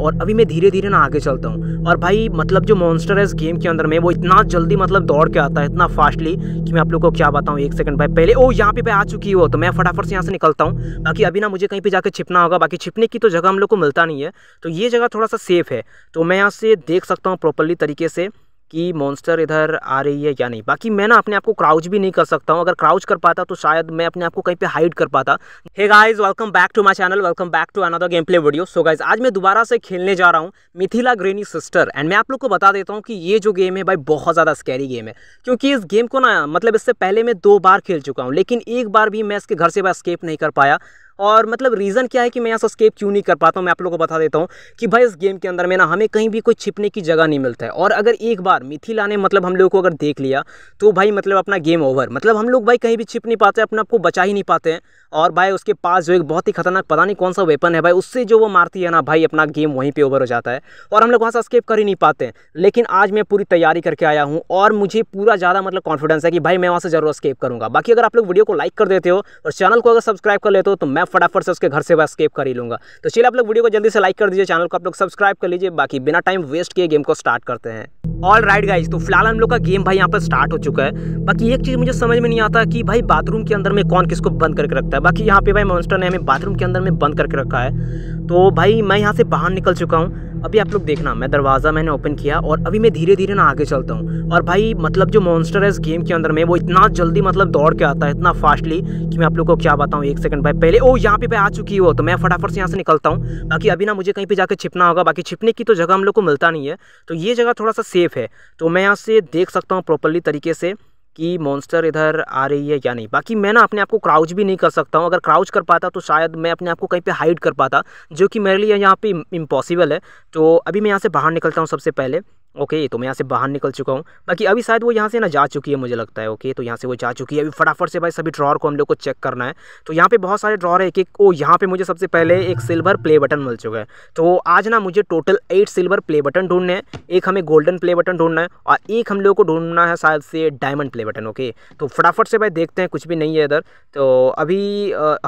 और अभी मैं धीरे धीरे ना आगे चलता हूँ और भाई मतलब जो मॉन्स्टर है इस गेम के अंदर में वो इतना जल्दी मतलब दौड़ के आता है इतना फास्टली कि मैं आप लोग को क्या बताऊँ एक सेकंड भाई पहले ओ यहाँ पे भाई आ चुकी हो तो मैं फटाफट से यहाँ से निकलता हूँ बाकी अभी ना मुझे कहीं पर जाकर छिपना होगा बाकी छिपने की तो जगह हम लोग को मिलता नहीं है तो ये जगह थोड़ा सा सेफ है तो मैं यहाँ से देख सकता हूँ प्रॉपरली तरीके से कि मॉन्स्टर इधर आ रही है या नहीं बाकी मैं ना अपने आपको क्राउच भी नहीं कर सकता हूँ अगर क्राउच कर पाता तो शायद मैं अपने आपको कहीं पे हाइड कर पाता hey guys welcome back to my channel welcome back to another game play video so guys आज मैं दोबारा से खेलने जा रहा हूँ मिथिला ग्रेनी सिस्टर एंड मैं आप लोग को बता देता हूँ कि ये जो गेम है भाई बहुत ज़्यादा स्कैरी गेम है क्योंकि इस गेम को ना मतलब इससे पहले मैं दो बार खेल चुका हूँ लेकिन एक बार भी मैं इसके घर से बस स्केप नहीं कर पाया और मतलब रीज़न क्या है कि मैं यहाँ से स्केप क्यों नहीं कर पाता हूँ मैं आप लोगों को बता देता हूँ कि भाई इस गेम के अंदर में ना हमें कहीं भी कोई छिपने की जगह नहीं मिलता है और अगर एक बार मिथिला ने मतलब हम लोग को अगर देख लिया तो भाई मतलब अपना गेम ओवर मतलब हम लोग भाई कहीं भी छिप नहीं पाते अपने आपको बचा ही नहीं पाते हैं और भाई उसके पास जो एक बहुत ही खतरनाक पता नहीं कौन सा वेपन है भाई उससे जो वो मारती है ना भाई अपना गेम वहीं पर ओवर हो जाता है और हम लोग वहाँ से स्केप कर ही नहीं पाते लेकिन आज मैं पूरी तैयारी करके आया हूँ और मुझे पूरा ज़्यादा मतलब कॉन्फिडेंस है कि भाई मैं वहाँ से ज़रूर स्केप करूँगा बाकी अगर आप लोग वीडियो को लाइक कर देते हो और चैनल को अगर सब्सक्राइब कर लेते हो तो मैं मैं फटाफट से उसके घर से स्केप कर ही लूँगा तो चलिए आप लोग वीडियो को जल्दी से लाइक कर दीजिए चैनल को आप लोग सब्सक्राइब कर लीजिए बाकी बिना टाइम वेस्ट किए गेम को स्टार्ट करते हैं ऑल राइट गाइज तो फिलहाल हम लोग का गेम भाई यहाँ पर स्टार्ट हो चुका है बाकी एक चीज़ मुझे समझ में नहीं आता कि भाई बाथरूम के अंदर में कौन किसको बंद करके रखता है बाकी यहाँ पे भाई मॉन्स्टर ने हमें बाथरूम के अंदर में बंद करके रखा है तो भाई मैं यहाँ से बाहर निकल चुका हूँ अभी आप लोग देखना मैं दरवाज़ा मैंने ओपन किया और अभी मैं धीरे धीरे ना आगे चलता हूँ और भाई मतलब जो मॉन्स्टर है इस गेम के अंदर में वो इतना जल्दी मतलब दौड़ के आता है इतना फास्टली कि मैं आप लोग को क्या बताऊँ एक सेकंड भाई पहले ओ यहाँ पे भाई आ चुकी हो तो मैं फटाफट से यहाँ से निकलता हूँ बाकी अभी ना मुझे कहीं पर जाकर छिपना होगा बाकी छिपने की तो जगह हम लोग को मिलता नहीं है तो ये जगह थोड़ा सा सेफ है तो मैं यहाँ से देख सकता हूँ प्रॉपरली तरीके से कि मॉन्स्टर इधर आ रही है या नहीं बाकी मैं ना अपने आप को क्राउच भी नहीं कर सकता हूँ अगर क्राउच कर पाता तो शायद मैं अपने आप को कहीं पे हाइड कर पाता जो कि मेरे लिए यहाँ पे इम्पॉसिबल है तो अभी मैं यहाँ से बाहर निकलता हूँ सबसे पहले ओके तो मैं यहाँ से बाहर निकल चुका हूँ बाकी अभी शायद वो यहाँ से ना जा चुकी है मुझे लगता है ओके तो यहाँ से वो जा चुकी है अभी फटाफट से भाई सभी ड्रॉर को हम लोग को चेक करना है तो यहाँ पे बहुत सारे ड्रॉर है एक एक ओ यहाँ पे मुझे सबसे पहले एक सिल्वर प्ले बटन मिल चुका है तो आज ना मुझे total eight silver play button ढूंढने हैं एक हमें गोल्डन प्ले बटन ढूंढना है और एक हम लोग को ढूंढना है शायद से डायमंड प्ले बटन ओके तो फटाफट से भाई देखते हैं कुछ भी नहीं है इधर तो अभी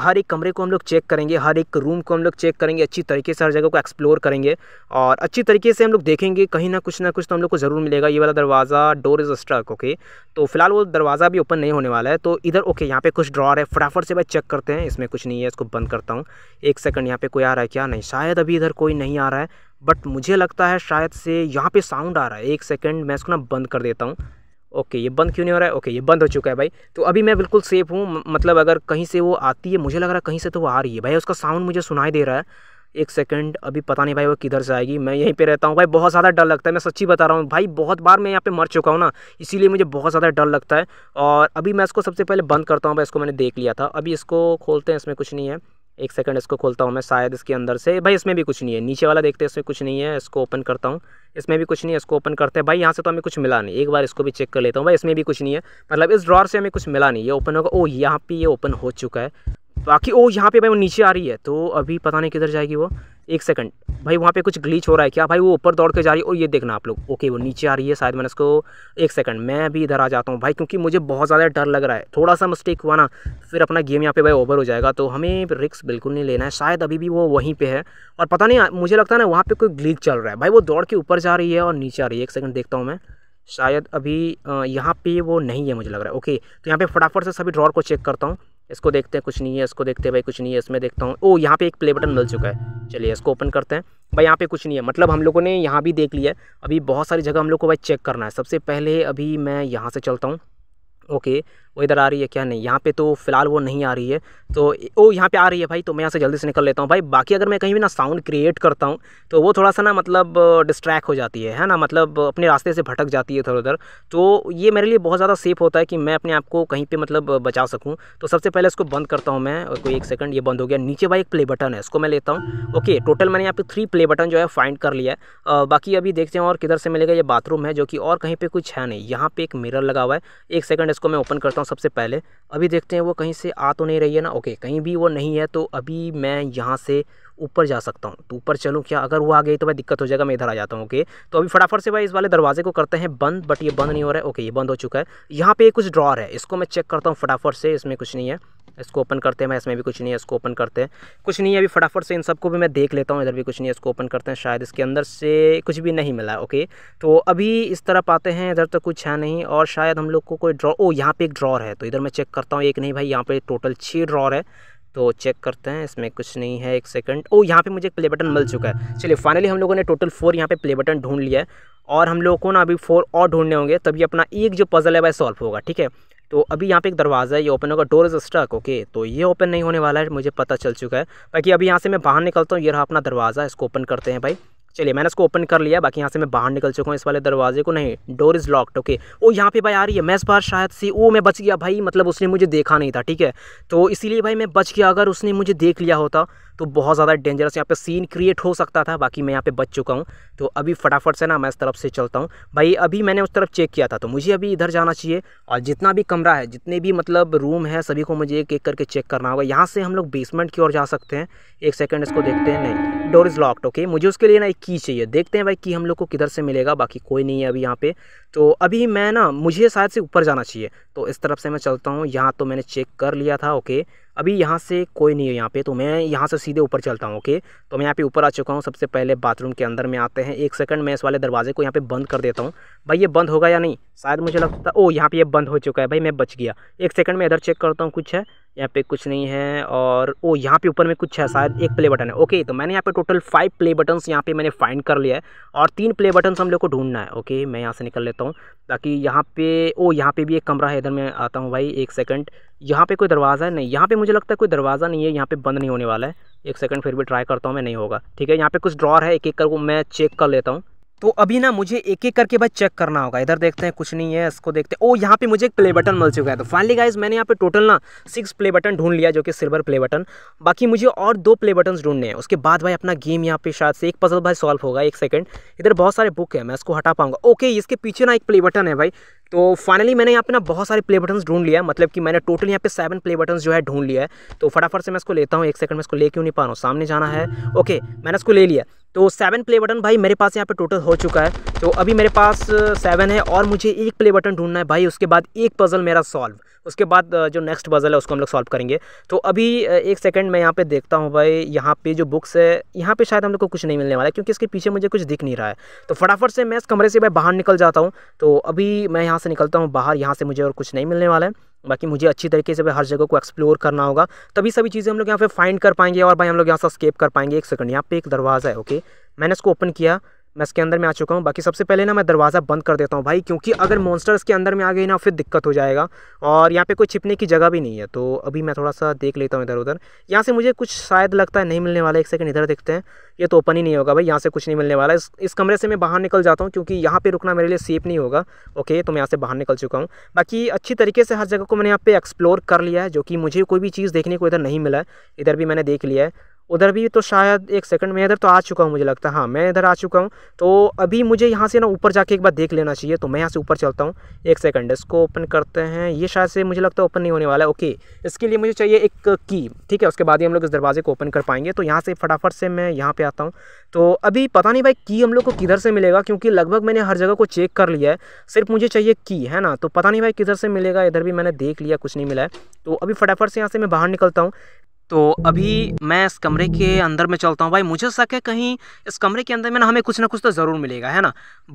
हर एक कमरे को हम लोग चेक करेंगे हर एक रूम को हम लोग चेक करेंगे अच्छी तरीके से हर जगह को एक्सप्लोर करेंगे और अच्छी तरीके से हम लोग देखेंगे कहीं ना कुछ ना कुछ तो हम लोग को ज़रूर मिलेगा ये वाला दरवाज़ा डोर इज़ स्ट्रक ओके तो फिलहाल वो दरवाज़ा भी ओपन नहीं होने वाला है तो इधर ओके यहाँ पे कुछ ड्रॉर है फटाफट से भाई चेक करते हैं इसमें कुछ नहीं है इसको बंद करता हूँ एक सेकंड यहाँ पे कोई आ रहा है क्या नहीं शायद अभी इधर कोई नहीं आ रहा है बट मुझे लगता है शायद से यहाँ पर साउंड आ रहा है एक सेकेंड मैं इसको ना बंद कर देता हूँ ओके ये बंद क्यों नहीं हो रहा है ओके ये बंद हो चुका है भाई तो अभी मैं बिल्कुल सेफ़ हूँ मतलब अगर कहीं से वो आती है मुझे लग रहा है कहीं से तो वो आ रही है भाई उसका साउंड मुझे सुनाई दे रहा है एक सेकंड अभी पता नहीं भाई वो किधर से आएगी मैं यहीं पे रहता हूँ भाई बहुत ज़्यादा डर लगता है मैं सच्ची बता रहा हूँ भाई बहुत बार मैं यहाँ पे मर चुका हूँ ना इसीलिए मुझे बहुत ज़्यादा डर लगता है और अभी मैं इसको सबसे पहले बंद करता हूँ भाई इसको मैंने देख लिया था अभी इसको खोलते हैं इसमें कुछ नहीं है एक सेकंड इसको खोलता हूँ मैं शायद इसके अंदर से भाई इसमें भी कुछ नहीं है नीचे वाला देखते हैं इसमें कुछ नहीं है इसको ओपन करता हूँ इसमें भी कुछ नहीं है इसको ओपन करते हैं भाई यहाँ से तो हमें कुछ मिला नहीं एक बार इसको भी चेक कर लेता हूँ भाई इसमें भी कुछ नहीं है मतलब इस ड्रॉर से हमें कुछ मिला नहीं ये ओपन होगा ओ यहाँ पे ये ओपन हो चुका है बाकी ओ यहाँ पे भाई वो नीचे आ रही है तो अभी पता नहीं किधर जाएगी वो एक सेकंड भाई वहाँ पे कुछ ग्लीच हो रहा है क्या भाई वो ऊपर दौड़ के जा रही है और ये देखना आप लोग ओके वो नीचे आ रही है शायद मैंने उसको एक सेकंड मैं भी इधर आ जाता हूँ भाई क्योंकि मुझे बहुत ज़्यादा डर लग रहा है थोड़ा सा मिस्टेक हुआ ना फिर अपना गेम यहाँ पे भाई ओवर हो जाएगा तो हमें रिक्स बिल्कुल नहीं लेना है शायद अभी भी वो वहीं पर है और पता नहीं मुझे लगता है ना वहाँ पर कोई ग्लीच चल रहा है भाई वो दौड़ के ऊपर जा रही है और नीचे आ रही है एक सेकंड देखता हूँ मैं शायद अभी यहाँ पे वो नहीं है मुझे लग रहा है ओके तो यहाँ पे फटाफट से सभी ड्रॉर को चेक करता हूँ इसको देखते हैं कुछ नहीं है इसको देखते हैं भाई कुछ नहीं है इसमें देखता हूँ ओ यहाँ पे एक प्ले बटन मिल चुका है चलिए इसको ओपन करते हैं भाई यहाँ पे कुछ नहीं है मतलब हम लोगों ने यहाँ भी देख लिया है अभी बहुत सारी जगह हम लोग को भाई चेक करना है सबसे पहले अभी मैं यहाँ से चलता हूँ ओके वो इधर आ रही है क्या नहीं यहाँ पे तो फिलहाल वो नहीं आ रही है तो वो यहाँ पे आ रही है भाई तो मैं यहाँ से जल्दी से निकल लेता हूँ भाई बाकी अगर मैं कहीं भी ना साउंड क्रिएट करता हूँ तो वो थोड़ा सा ना मतलब डिस्ट्रैक्ट हो जाती है है ना मतलब अपने रास्ते से भटक जाती है थोड़ा उधर तो ये मेरे लिए बहुत ज़्यादा सेफ होता है कि मैं अपने आप को कहीं पर मतलब बचा सकूँ तो सबसे पहले इसको बंद करता हूँ मैं और कोई एक सेकंड ये बंद हो गया नीचे भाई एक प्ले बटन है इसको मैं लेता हूँ ओके टोटल मैंने यहाँ पर थ्री प्ले बटन जो है फाइंड कर लिया है बाकी अभी देखते हैं और किधर से मिलेगा ये बाथरूम है जो कि और कहीं पर कुछ है नहीं यहाँ पर एक मिररर लगा हुआ है एक सेकेंड इसको मैं ओपन करता हूँ सबसे पहले अभी देखते हैं वो कहीं से आ तो नहीं रही है ना ओके कहीं भी वो नहीं है तो अभी मैं यहाँ से ऊपर जा सकता हूँ तो ऊपर चलूँ क्या अगर वो आ गई तो भाई दिक्कत हो जाएगा मैं इधर आ जाता हूँ ओके तो अभी फटाफट से भाई इस वाले दरवाजे को करते हैं बंद बट ये बंद नहीं हो रहा है ओके ये बंद हो चुका है यहाँ पे कुछ ड्रॉर है इसको मैं चेक करता हूँ फटाफट से इसमें कुछ नहीं है इसको ओपन करते हैं मैं इसमें भी कुछ नहीं है इसको ओपन करते हैं कुछ नहीं है अभी फटाफट से इन सबको भी मैं देख लेता हूँ इधर भी कुछ नहीं है इसको ओपन करते हैं शायद इसके अंदर से कुछ भी नहीं मिला ओके तो अभी इस तरफ आते हैं इधर तो कुछ है नहीं और शायद हम लोग को कोई ड्रॉ ओ यहाँ पे एक ड्रॉर है तो इधर मैं चेक करता हूँ एक नहीं भाई यहाँ पे टोटल छः ड्रॉर है तो चेक करते हैं इसमें कुछ नहीं है एक सेकंड ओ यहाँ पे मुझे प्ले बटन मिल चुका है चलिए फाइनली हम लोगों ने टोटल फोर यहाँ पे प्ले बटन ढूंढ लिया है और हम लोगों को ना अभी फोर और ढूंढने होंगे तभी अपना एक जो पज़ल है वह सॉल्व होगा ठीक है तो अभी यहाँ पे एक दरवाज़ा है ये ओपन होगा डोर इज़ स्टक ओके तो ये ओपन नहीं होने वाला है मुझे पता चल चुका है बाकी अभी यहाँ से मैं बाहर निकलता हूँ ये रहा अपना दरवाज़ा इसको ओपन करते हैं भाई चलिए मैंने इसको ओपन कर लिया बाकी यहाँ से मैं बाहर निकल चुका हूँ इस वाले दरवाजे को नहीं डोर इज़ लॉक्ड ओके ओ यहाँ पे भाई आ रही है मैं इस बार शायद से ओ मैं बच गया भाई मतलब उसने मुझे देखा नहीं था ठीक है तो इसीलिए भाई मैं बच गया अगर उसने मुझे देख लिया होता तो बहुत ज़्यादा डेंजरस यहाँ पे सीन क्रिएट हो सकता था बाकी मैं यहाँ पे बच चुका हूँ तो अभी फटाफट से ना मैं इस तरफ से चलता हूँ भाई अभी मैंने उस तरफ चेक किया था तो मुझे अभी इधर जाना चाहिए और जितना भी कमरा है जितने भी मतलब रूम है सभी को मुझे एक एक करके चेक करना होगा यहाँ से हम लोग बेसमेंट की ओर जा सकते हैं एक सेकेंड इसको देखते हैं नहीं डोर इज़ लॉकड ओके मुझे उसके लिए ना एक की चाहिए देखते हैं भाई की हम लोग को किधर से मिलेगा बाकी कोई नहीं है अभी यहाँ पर तो अभी मैं ना मुझे शायद से ऊपर जाना चाहिए तो इस तरफ से मैं चलता हूँ यहाँ तो मैंने चेक कर लिया था ओके अभी यहाँ से कोई नहीं है यहाँ पे तो मैं यहाँ से सीधे ऊपर चलता हूँ ओके तो मैं यहाँ पे ऊपर आ चुका हूँ सबसे पहले बाथरूम के अंदर में आते हैं एक सेकंड मैं इस वाले दरवाजे को यहाँ पे बंद कर देता हूँ भाई ये बंद होगा या नहीं शायद मुझे लगता ओ यहाँ पे ये बंद हो चुका है भाई मैं बच गया एक सेकंड में इधर चेक करता हूँ कुछ है यहाँ पे कुछ नहीं है और ओ यहाँ पे ऊपर में कुछ है शायद एक प्ले बटन है ओके तो मैंने यहाँ पे टोटल फाइव प्ले बटन्स यहाँ पे मैंने फाइंड कर लिया है और तीन प्ले बटन्स हम लोग को ढूंढना है ओके मैं यहाँ से निकल लेता हूँ ताकि यहाँ पे ओ यहाँ पे भी एक कमरा है इधर मैं आता हूँ भाई एक सेकंड यहाँ पे कोई दरवाज़ा है नहीं यहाँ पे मुझे लगता है कोई दरवाज़ा नहीं है यहाँ पे बंद नहीं होने वाला है एक सेकंड फिर भी ट्राई करता हूँ मैं नहीं होगा ठीक है यहाँ पे कुछ ड्रॉर है एक एक कर मैं चेक कर लेता हूँ तो अभी ना मुझे एक एक करके भाई चेक करना होगा इधर देखते हैं कुछ नहीं है इसको देखते हैं ओ यहाँ पे मुझे एक प्ले बटन मिल चुका है तो फाइनली गाइज मैंने यहाँ पे टोटल ना सिक्स प्ले बटन ढूंढ लिया जो कि सिल्वर प्ले बटन बाकी मुझे और दो प्ले बटन ढूंढने हैं उसके बाद भाई अपना गेम यहाँ पे शायद से एक पजल भाई सॉल्व होगा एक सेकंड इधर बहुत सारे बुक है मैं इसको हटा पाऊंगा ओके इसके पीछे ना एक प्ले बटन है भाई तो फाइनली मैंने यहाँ पे ना बहुत सारे प्ले बटन्स ढूंढ लिया मतलब कि मैंने टोटल यहाँ पे सेवन प्ले बटन्स जो है ढूंढ लिया है तो फटाफट से मैं इसको लेता हूँ एक सेकंड में इसको ले क्यों नहीं पा रहा हूँ सामने जाना है ओके मैंने इसको ले लिया तो सेवन प्ले बटन भाई मेरे पास यहाँ पे टोटल हो चुका है तो अभी मेरे पास सेवन है और मुझे एक प्ले बटन ढूंढना है भाई उसके बाद एक पज़ल मेरा सॉल्व उसके बाद जो नेक्स्ट पज़ल है उसको हम लोग सॉल्व करेंगे तो अभी एक सेकंड मैं यहाँ पे देखता हूँ भाई यहाँ पे जो बुक्स है यहाँ पे शायद हम लोग को कुछ नहीं मिलने वाला है क्योंकि इसके पीछे मुझे कुछ दिख नहीं रहा है तो फटाफट से मैं इस कमरे से भाई बाहर निकल जाता हूँ तो अभी मैं यहाँ यहाँ से निकलता हूँ बाहर यहाँ से मुझे और कुछ नहीं मिलने वाला है बाकी मुझे अच्छी तरीके से हर जगह को एक्सप्लोर करना होगा तभी सभी चीज़ें हम लोग यहाँ पे फाइंड कर पाएंगे और भाई हम लोग यहाँ से स्केप कर पाएंगे एक सेकंड यहाँ पे एक दरवाज़ा है ओके मैंने इसको ओपन किया मैं इसके अंदर में आ चुका हूँ बाकी सबसे पहले ना मैं दरवाज़ा बंद कर देता हूँ भाई क्योंकि अगर मॉन्स्टर्स के अंदर में आ गई ना फिर दिक्कत हो जाएगा और यहाँ पे कोई छिपने की जगह भी नहीं है तो अभी मैं थोड़ा सा देख लेता हूँ इधर उधर यहाँ से मुझे कुछ शायद लगता है नहीं मिलने वाला एक सेकेंड इधर देखते हैं ये तो ओपन ही नहीं होगा भाई यहाँ से कुछ नहीं मिलने वाला इस इस कमरे से मैं बाहर निकल जाता हूँ क्योंकि यहाँ पर रुकना मेरे लिए सेफ नहीं होगा ओके तो मैं यहाँ से बाहर निकल चुका हूँ बाकी अच्छी तरीके से हर जगह को मैंने यहाँ पर एक्सप्लोर कर लिया है जो कि मुझे कोई भी चीज़ देखने को इधर नहीं मिला है इधर भी मैंने देख लिया है उधर भी तो शायद एक सेकंड में इधर तो आ चुका हूँ मुझे लगता है हाँ मैं इधर आ चुका हूँ तो अभी मुझे यहाँ से ना ऊपर जाके एक बार देख लेना चाहिए तो मैं यहाँ से ऊपर चलता हूँ एक सेकंड इसको ओपन करते हैं ये शायद से मुझे लगता है ओपन नहीं होने वाला है ओके इसके लिए मुझे चाहिए एक की ठीक है उसके बाद ही हम लोग इस दरवाजे को ओपन कर पाएंगे तो यहाँ से फटाफट से मैं यहाँ पर आता हूँ तो अभी पता नहीं भाई की हम लोग को किधर से मिलेगा क्योंकि लगभग मैंने हर जगह को चेक कर लिया है सिर्फ मुझे चाहिए की है ना तो पता नहीं भाई किधर से मिलेगा इधर भी मैंने देख लिया कुछ नहीं मिला है तो अभी फटाफट से यहाँ से मैं बाहर निकलता हूँ तो अभी मैं इस कमरे के अंदर में चलता हूँ भाई मुझे शक है कहीं इस कमरे के अंदर में ना हमें कुछ ना कुछ तो ज़रूर मिलेगा है ना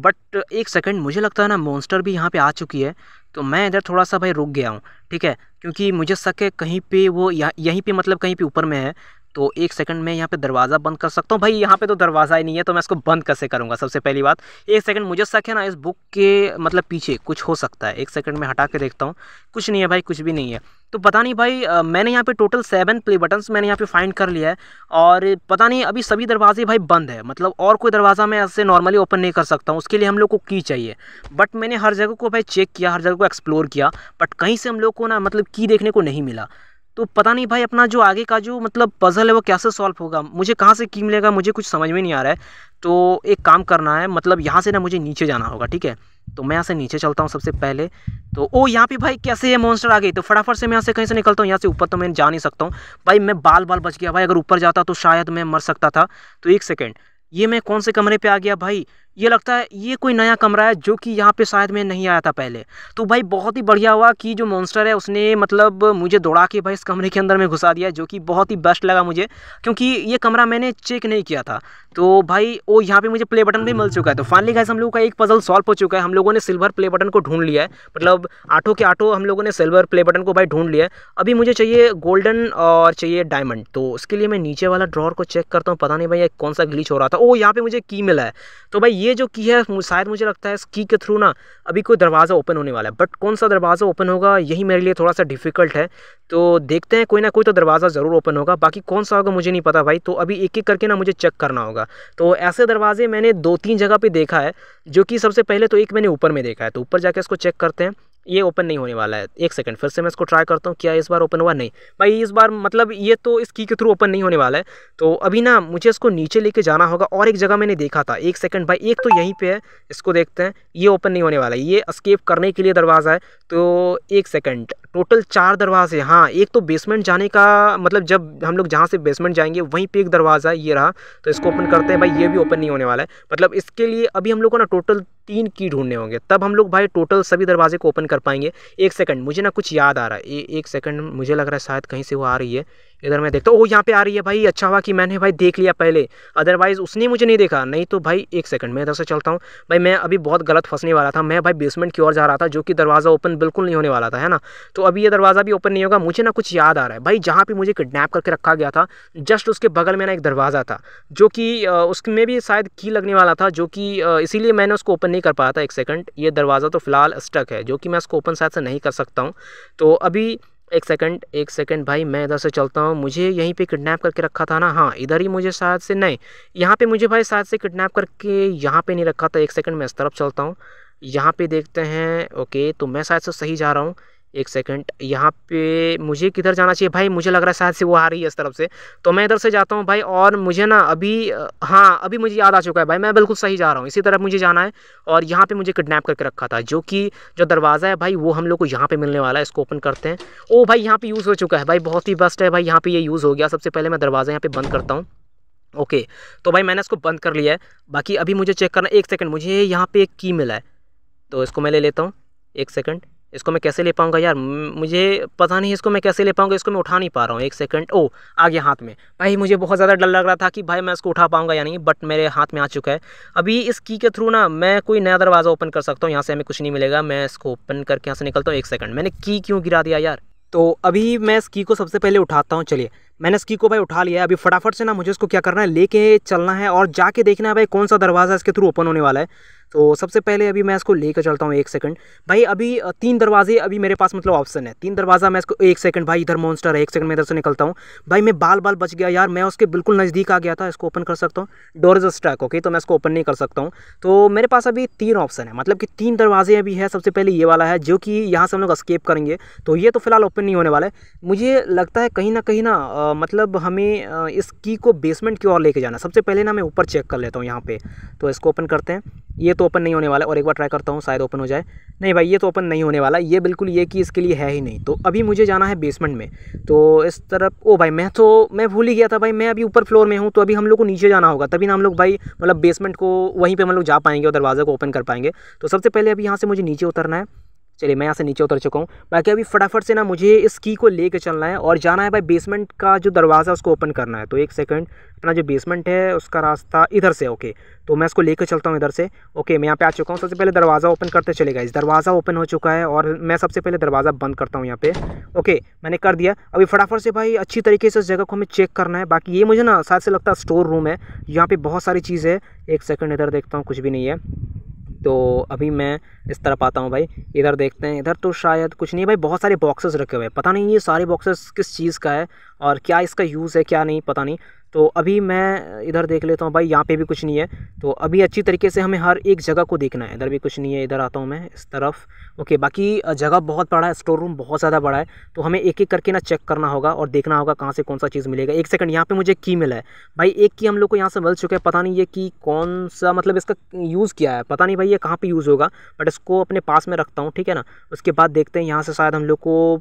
बट एक सेकंड मुझे लगता है ना मॉन्स्टर भी यहाँ पे आ चुकी है तो मैं इधर थोड़ा सा भाई रुक गया हूँ ठीक है क्योंकि मुझे शक है कहीं पे वो यहाँ यहीं पे मतलब कहीं पे ऊपर में है तो एक सेकंड मैं यहाँ पे दरवाज़ा बंद कर सकता हूँ भाई यहाँ पे तो दरवाज़ा ही नहीं है तो मैं इसको बंद कैसे करूँगा सबसे पहली बात एक सेकंड मुझे शक है ना इस बुक के मतलब पीछे कुछ हो सकता है एक सेकंड में हटा के देखता हूँ कुछ नहीं है भाई कुछ भी नहीं है तो पता नहीं भाई मैंने यहाँ पे टोटल सेवन प्ले बटन्स मैंने यहाँ पे फाइंड कर लिया है और पता नहीं अभी सभी दरवाजे भाई बंद है मतलब और कोई दरवाज़ा मैं ऐसे नॉर्मली ओपन नहीं कर सकता हूँ उसके लिए हम लोग को की चाहिए बट मैंने हर जगह को भाई चेक किया हर जगह को एक्सप्लोर किया बट कहीं से हम लोग को ना मतलब की देखने को नहीं मिला तो पता नहीं भाई अपना जो आगे का जो मतलब पज़ल है वो कैसे सॉल्व होगा मुझे कहाँ से की मिलेगा मुझे कुछ समझ में नहीं आ रहा है तो एक काम करना है मतलब यहाँ से ना मुझे नीचे जाना होगा ठीक है तो मैं यहाँ से नीचे चलता हूँ सबसे पहले तो ओ यहाँ पे भाई कैसे ये मॉन्स्टर आ गई तो फटाफट से मैं यहाँ से कहीं से निकलता हूँ यहाँ से ऊपर तो मैं जा नहीं सकता हूँ भाई मैं बाल बाल बच गया भाई अगर ऊपर जाता तो शायद मैं मर सकता था तो एक सेकेंड ये मैं कौन से कमरे पर आ गया भाई ये लगता है ये कोई नया कमरा है जो कि यहाँ पे शायद मैं नहीं आया था पहले तो भाई बहुत ही बढ़िया हुआ कि जो मॉन्स्टर है उसने मतलब मुझे दौड़ा के भाई इस कमरे के अंदर में घुसा दिया जो कि बहुत ही बेस्ट लगा मुझे क्योंकि ये कमरा मैंने चेक नहीं किया था तो भाई वो यहाँ पे मुझे प्ले बटन भी मिल चुका है तो फाइनली गाइस हम लोगों का एक पजल सॉल्व हो चुका है हम लोगों ने सिल्वर प्ले बटन को ढूंढ लिया है मतलब आठों के आठों हम लोगों ने सिल्वर प्ले बटन को भाई ढूंढ लिया है अभी मुझे चाहिए गोल्डन और चाहिए डायमंड तो उसके लिए मैं नीचे वाला ड्रॉर को चेक करता हूँ पता नहीं भाई कौन सा ग्लीच हो रहा था वो यहाँ पर मुझे की मिला है तो भाई ये जो की है शायद मुझे लगता है इस की के थ्रू ना अभी कोई दरवाज़ा ओपन होने वाला है बट कौन सा दरवाज़ा ओपन होगा यही मेरे लिए थोड़ा सा डिफिकल्ट है तो देखते हैं कोई ना कोई तो दरवाज़ा ज़रूर ओपन होगा बाकी कौन सा होगा मुझे नहीं पता भाई तो अभी एक एक करके ना मुझे चेक करना होगा तो ऐसे दरवाजे मैंने दो तीन जगह पर देखा है जो कि सबसे पहले तो एक मैंने ऊपर में देखा है तो ऊपर जाके इसको चेक करते हैं ये ओपन नहीं होने वाला है एक सेकंड फिर से मैं इसको ट्राई करता हूँ क्या इस बार ओपन हुआ नहीं भाई इस बार मतलब ये तो इस की के थ्रू ओपन नहीं होने वाला है तो अभी ना मुझे इसको नीचे लेके जाना होगा और एक जगह मैंने देखा था एक सेकंड भाई एक तो यहीं पे है इसको देखते हैं ये ओपन नहीं होने वाला है ये स्केप करने के लिए दरवाज़ा है तो एक सेकेंड टोटल चार दरवाजे हाँ एक तो बेसमेंट जाने का मतलब जब हम लोग जहाँ से बेसमेंट जाएंगे वहीं पर एक दरवाज़ा ये रहा तो इसको ओपन करते हैं भाई ये भी ओपन नहीं होने वाला है मतलब इसके लिए अभी हम लोग को ना टोटल तीन की ढूंढने होंगे तब हम लोग भाई टोटल सभी दरवाजे को ओपन कर पाएंगे एक सेकंड मुझे ना कुछ याद आ रहा है एक सेकंड मुझे लग रहा है शायद कहीं से वो आ रही है इधर मैं देखता हूँ वो यहाँ पे आ रही है भाई अच्छा हुआ कि मैंने भाई देख लिया पहले अदरवाइज़ उसने मुझे नहीं देखा नहीं तो भाई एक सेकंड मैं इधर से चलता हूँ भाई मैं अभी बहुत गलत फंसने वाला था मैं भाई बेसमेंट की ओर जा रहा था जो कि दरवाज़ा ओपन बिल्कुल नहीं होने वाला था है ना तो अभी ये दरवाज़ा भी ओपन नहीं होगा मुझे ना कुछ याद आ रहा है भाई जहाँ पर मुझे किडनेप करके रखा गया था जस्ट उसके बगल में ना एक दरवाज़ा था जो कि उसमें भी शायद की लगने वाला था जो कि इसीलिए मैंने उसको ओपन नहीं कर पाया था एक सेकंड ये दरवाज़ा तो फ़िलहाल स्टक है जो कि मैं उसको ओपन शायद से नहीं कर सकता हूँ तो अभी एक सेकंड एक सेकंड भाई मैं इधर से चलता हूँ मुझे यहीं पे किडनैप करके रखा था ना हाँ इधर ही मुझे शायद से नहीं यहाँ पे मुझे भाई शायद से किडनैप करके यहाँ पे नहीं रखा था एक सेकंड मैं इस तरफ चलता हूँ यहाँ पे देखते हैं ओके तो मैं शायद से सही जा रहा हूँ एक सेकंड यहाँ पे मुझे किधर जाना चाहिए भाई मुझे लग रहा है शायद से वो आ रही है इस तरफ से तो मैं इधर से जाता हूँ भाई और मुझे ना अभी हाँ अभी मुझे याद आ चुका है भाई मैं बिल्कुल सही जा रहा हूँ इसी तरफ मुझे जाना है और यहाँ पे मुझे किडनैप करके रखा था जो कि जो दरवाज़ा है भाई वो हम लोग को यहाँ पर मिलने वाला है इसको ओपन करते हैं ओ भाई यहाँ पर यूज़ हो चुका है भाई बहुत ही बेस्ट है भाई यहाँ पर ये यूज़ हो गया सबसे पहले मैं दरवाज़ा यहाँ पर बंद करता हूँ ओके तो भाई मैंने इसको बंद कर लिया है बाकी अभी मुझे चेक करना एक सेकेंड मुझे यहाँ पर एक की मिला है तो इसको मैं ले लेता हूँ एक सेकेंड इसको मैं कैसे ले पाऊँगा यार मुझे पता नहीं इसको मैं कैसे ले पाऊंगा इसको मैं उठा नहीं पा रहा हूँ एक सेकंड ओ आ गया हाथ में भाई मुझे बहुत ज़्यादा डर लग रहा था कि भाई मैं इसको उठा पाऊंगा या नहीं बट मेरे हाथ में आ चुका है अभी इस की के थ्रू ना मैं कोई नया दरवाज़ा ओपन कर सकता हूँ यहाँ से हमें कुछ नहीं मिलेगा मैं इसको ओपन करके यहाँ से निकलता हूँ एक सेकंड मैंने की क्यों गिरा दिया यार तो अभी मैं इस की को सबसे पहले उठाता हूँ चलिए मैंने इस की को भाई उठा लिया है अभी फटाफट से ना मुझे इसको क्या करना है लेके चलना है और जाके देखना है भाई कौन सा दरवाज़ा इसके थ्रू ओपन होने वाला है तो सबसे पहले अभी मैं इसको लेकर चलता हूँ एक सेकंड भाई अभी तीन दरवाजे अभी मेरे पास मतलब ऑप्शन है तीन दरवाज़ा मैं इसको एक सेकंड भाई इधर मॉन्स्टर है एक सेकंड मैं इधर से निकलता हूँ भाई मैं बाल बाल बच गया यार मैं उसके बिल्कुल नज़दीक आ गया था इसको ओपन कर सकता हूँ डोर इज स्टैक ओके तो मैं इसको ओपन नहीं कर सकता हूँ तो मेरे पास अभी तीन ऑप्शन है मतलब कि तीन दरवाजे अभी है सबसे पहले ये वाला है जो कि यहाँ से हम लोग स्केप करेंगे तो ये तो फिलहाल ओपन नहीं होने वाला है मुझे लगता है कहीं ना कहीं ना मतलब हमें इस की को बेसमेंट की ओर लेके जाना सबसे पहले ना मैं ऊपर चेक कर लेता हूँ यहाँ पर तो इसको ओपन करते हैं ये तो तो ओपन नहीं होने वाला और एक बार ट्राई करता हूँ शायद ओपन हो जाए नहीं भाई ये तो ओपन नहीं होने वाला ये बिल्कुल ये कि इसके लिए है ही नहीं तो अभी मुझे जाना है बेसमेंट में तो इस तरफ ओ भाई मैं तो मैं भूल ही गया था भाई मैं अभी ऊपर फ्लोर में हूँ तो अभी हम लोग को नीचे जाना होगा तभी ना हम लोग भाई मतलब बेसमेंट को वहीं पर हम लोग जा पाएंगे और दरवाज़े को ओपन कर पाएंगे तो सबसे पहले अभी यहाँ से मुझे नीचे उतरना है चलिए मैं यहाँ से नीचे उतर चुका हूँ बाकी अभी फटाफट से ना मुझे इस की को लेके चलना है और जाना है भाई बेसमेंट का जो दरवाज़ा है उसको ओपन करना है तो एक सेकंड अपना जो बेसमेंट है उसका रास्ता इधर से ओके तो मैं इसको लेकर चलता हूँ इधर से ओके मैं यहाँ पे आ चुका हूँ सबसे पहले दरवाज़ा ओपन करते चलेगा इस दरवाज़ा ओपन हो चुका है और मैं सबसे पहले दरवाज़ा बंद करता हूँ यहाँ पे ओके मैंने कर दिया अभी फटाफट से भाई अच्छी तरीके से उस जगह को हमें चेक करना है बाकी ये मुझे ना शायद से लगता है स्टोर रूम है यहाँ पर बहुत सारी चीज़ है एक सेकेंड इधर देखता हूँ कुछ भी नहीं है तो अभी मैं इस तरफ आता हूँ भाई इधर देखते हैं इधर तो शायद कुछ नहीं है भाई बहुत सारे बॉक्सेस रखे हुए हैं पता नहीं ये सारे बॉक्सेस किस चीज़ का है और क्या इसका यूज़ है क्या नहीं पता नहीं तो अभी मैं इधर देख लेता हूँ भाई यहाँ पे भी कुछ नहीं है तो अभी अच्छी तरीके से हमें हर एक जगह को देखना है इधर भी कुछ नहीं है इधर आता हूँ मैं इस तरफ ओके बाकी जगह बहुत बड़ा है स्टोर रूम बहुत ज़्यादा बड़ा है तो हमें एक एक करके ना चेक करना होगा और देखना होगा कहाँ से कौन सा चीज़ मिलेगा एक सेकंड यहाँ पे मुझे की मिला है भाई एक की हम लोग को यहाँ से मिल चुका है पता नहीं ये की कौन सा मतलब इसका यूज़ किया है पता नहीं भाई ये कहाँ पर यूज़ होगा बट इसको अपने पास में रखता हूँ ठीक है ना उसके बाद देखते हैं यहाँ से शायद हम लोग को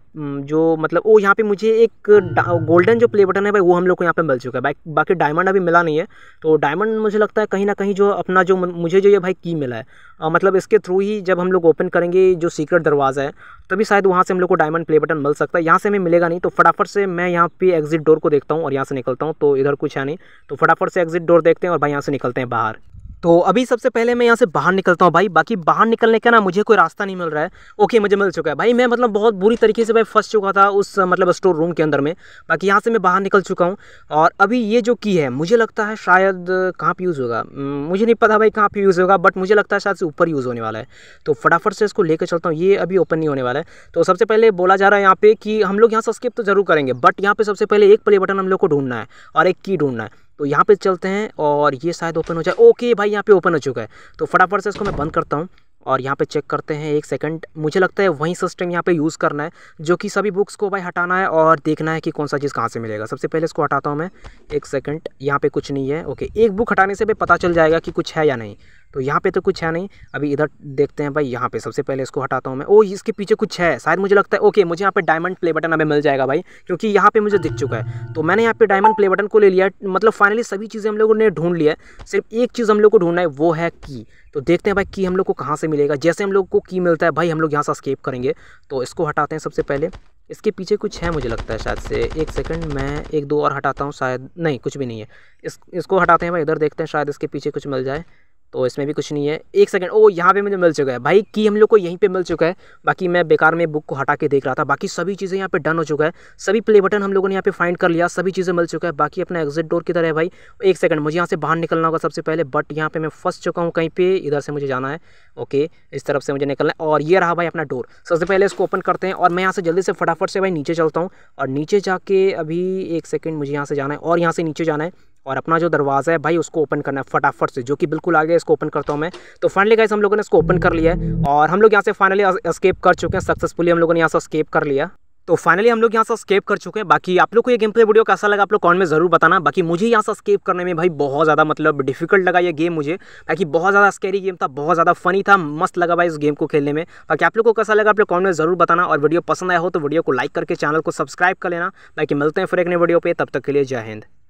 जो मतलब वो यहाँ पर मुझे एक गोल्डन जो प्ले बटन है भाई वो हम लोग को यहाँ पर मिल चुका है बाकी डायमंड अभी मिला नहीं है तो डायमंड मुझे लगता है कहीं ना कहीं जो अपना जो मुझे जो ये भाई की मिला है आ, मतलब इसके थ्रू ही जब हम लोग ओपन करेंगे जो सीक्रेट दरवाज़ा है तभी शायद वहाँ से हम लोग को डायमंड प्ले बटन मिल सकता है यहाँ से हमें मिलेगा नहीं तो फटाफट से मैं यहाँ पे एग्जिट डोर को देखता हूँ और यहाँ से निकलता हूँ तो इधर कुछ है नहीं तो फटाफट से एग्जिट डोर देखते हैं और भाई यहाँ से निकलते हैं बाहर तो अभी सबसे पहले मैं यहाँ से बाहर निकलता हूँ भाई बाकी बाहर निकलने का ना मुझे कोई रास्ता नहीं मिल रहा है ओके मुझे मिल चुका है भाई मैं मतलब बहुत बुरी तरीके से भाई फंस चुका था उस मतलब स्टोर रूम के अंदर में बाकी यहाँ से मैं बाहर निकल चुका हूँ और अभी ये जो की है मुझे लगता है शायद कहाँ पर यूज़ होगा हम्म, मुझे नहीं पता भाई कहाँ पर यूज़ होगा बट मुझे लगता है शायद से ऊपर यूज़ होने वाला है तो फटाफट से इसको लेकर चलता हूँ ये अभी ओपन नहीं होने वाला है तो सबसे पहले बोला जा रहा है यहाँ पर कि हम लोग यहाँ से स्किप तो जरूर करेंगे बट यहाँ पे सबसे पहले एक प्ले बटन हम लोग को ढूंढना है और एक की ढूंढना है तो यहाँ पे चलते हैं और ये शायद ओपन हो जाए ओके भाई यहाँ पे ओपन हो चुका है तो फटाफट से इसको मैं बंद करता हूँ और यहाँ पे चेक करते हैं एक सेकंड मुझे लगता है वही सिस्टम यहाँ पे यूज़ करना है जो कि सभी बुक्स को भाई हटाना है और देखना है कि कौन सा चीज़ कहाँ से मिलेगा सबसे पहले इसको हटाता हूँ मैं एक सेकंड यहाँ पे कुछ नहीं है ओके एक बुक हटाने से भी पता चल जाएगा कि कुछ है या नहीं तो यहाँ पे तो कुछ है नहीं अभी इधर देखते हैं भाई यहाँ पे सबसे पहले इसको हटाता हूँ मैं ओ इसके पीछे कुछ है शायद मुझे लगता है ओके मुझे यहाँ पे डायमंड प्ले बटन अभी मिल जाएगा भाई क्योंकि यहाँ पे मुझे दिख चुका है तो मैंने यहाँ पे डायमंड प्ले बटन को ले लिया मतलब फाइनली सभी चीज़ें हम लोगों ने ढूंढ लिया सिर्फ एक चीज़ हम लोग को ढूंढना है वो है की तो देखते हैं भाई की हम लोग को कहाँ से मिलेगा जैसे हम लोग को की मिलता है भाई हम लोग यहाँ से स्केप करेंगे तो इसको हटाते हैं सबसे पहले इसके पीछे कुछ है मुझे लगता है शायद से एक सेकंड मैं एक दो और हटाता हूँ शायद नहीं कुछ भी नहीं है इस इसको हटाते हैं भाई इधर देखते हैं शायद इसके पीछे कुछ मिल जाए तो इसमें भी कुछ नहीं है एक सेकंड ओ यहाँ पे मुझे मिल चुका है भाई की हम लोग को यहीं पे मिल चुका है बाकी मैं बेकार में बुक को हटा के देख रहा था बाकी सभी चीज़ें यहाँ पे डन हो चुका है सभी प्ले बटन हम लोगों ने यहाँ पे फाइंड कर लिया सभी चीज़ें मिल चुका है बाकी अपना एग्जिट डोर किधर है भाई एक सेकंड मुझे यहाँ से बाहर निकलना होगा सबसे पहले बट यहाँ पर मैं फंस चुका हूँ कहीं पर इधर से मुझे जाना है ओके इस तरफ से मुझे निकलना है और ये रहा भाई अपना डोर सबसे पहले इसको ओपन करते हैं और मैं यहाँ से जल्दी से फटाफट से भाई नीचे चलता हूँ और नीचे जाके अभी एक सेकेंड मुझे यहाँ से जाना है और यहाँ से नीचे जाना है और अपना जो दरवाज़ा है भाई उसको ओपन करना है फटाफट से जो कि बिल्कुल आगे इसको ओपन करता हूँ मैं तो फाइनली गाइस हम लोगों ने इसको ओपन कर लिया है और हम लोग यहाँ से फाइनली स्केप कर चुके हैं सक्सेसफुली हम लोगों ने यहाँ से स्केप कर लिया तो फाइनली हम लोग यहाँ से स्केप कर चुके हैं बाकी आप लोग को ये गेम प्ले वीडियो कैसा लगा आप लोग कमेंट में जरूर बताना बाकी मुझे यहाँ से स्केप करने में भाई बहुत ज़्यादा मतलब डिफिकल्ट लगा ये गेम मुझे बाकी बहुत ज़्यादा स्कैरी गेम था बहुत ज़्यादा फनी था मस्त लगा भाई इस गेम को खेलने में बाकी आप लोग को कैसा लगा आप लोग कमेंट में जरूर बताना और वीडियो पसंद आया हो तो वीडियो को लाइक करके चैनल को सब्सक्राइब कर लेना बाकी मिलते हैं फिर एक नए वीडियो पर तब तक के लिए जय हिंद